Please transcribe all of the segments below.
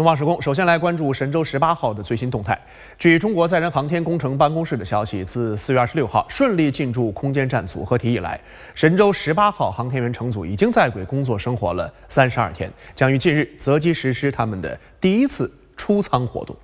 东方时空，首先来关注神舟十八号的最新动态。据中国载人航天工程办公室的消息，自四月二十六号顺利进驻空间站组合体以来，神舟十八号航天员乘组已经在轨工作生活了三十二天，将于近日择机实施他们的第一次出舱活动。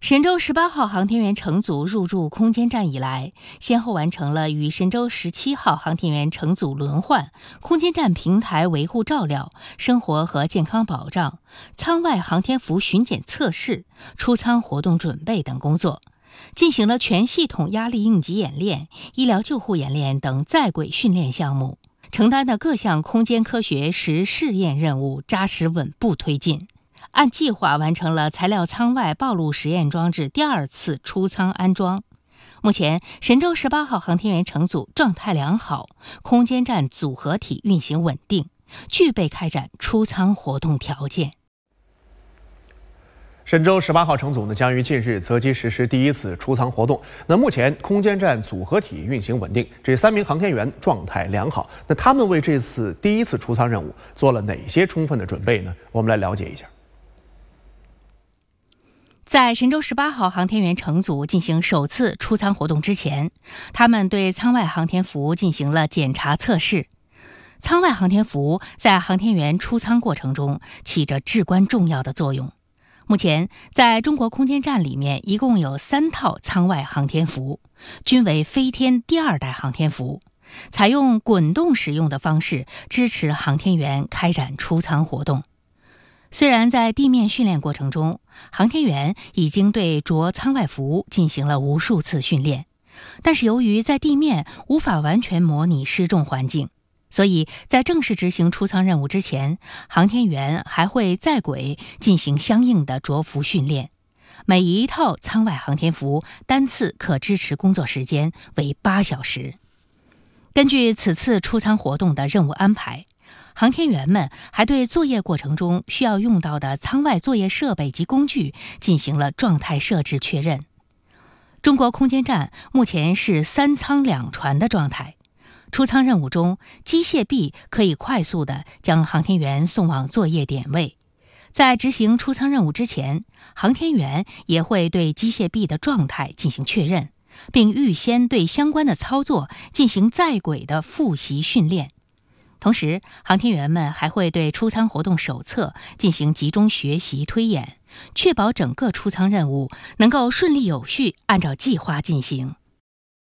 神舟十八号航天员乘组入驻空间站以来，先后完成了与神舟十七号航天员乘组轮换、空间站平台维护照料、生活和健康保障、舱外航天服巡检测试、出舱活动准备等工作，进行了全系统压力应急演练、医疗救护演练等在轨训练项目，承担的各项空间科学实试验任务扎实稳步推进。按计划完成了材料舱外暴露实验装置第二次出舱安装。目前，神舟十八号航天员乘组状态良好，空间站组合体运行稳定，具备开展出舱活动条件。神舟十八号乘组呢，将于近日择机实施第一次出舱活动。那目前，空间站组合体运行稳定，这三名航天员状态良好。那他们为这次第一次出舱任务做了哪些充分的准备呢？我们来了解一下。在神舟十八号航天员乘组进行首次出舱活动之前，他们对舱外航天服进行了检查测试。舱外航天服在航天员出舱过程中起着至关重要的作用。目前，在中国空间站里面一共有三套舱外航天服，均为飞天第二代航天服，采用滚动使用的方式，支持航天员开展出舱活动。虽然在地面训练过程中，航天员已经对着舱外服进行了无数次训练，但是由于在地面无法完全模拟失重环境，所以在正式执行出舱任务之前，航天员还会在轨进行相应的着服训练。每一套舱外航天服单次可支持工作时间为八小时。根据此次出舱活动的任务安排。航天员们还对作业过程中需要用到的舱外作业设备及工具进行了状态设置确认。中国空间站目前是三舱两船的状态。出舱任务中，机械臂可以快速地将航天员送往作业点位。在执行出舱任务之前，航天员也会对机械臂的状态进行确认，并预先对相关的操作进行在轨的复习训练。同时，航天员们还会对出舱活动手册进行集中学习推演，确保整个出舱任务能够顺利有序按照计划进行。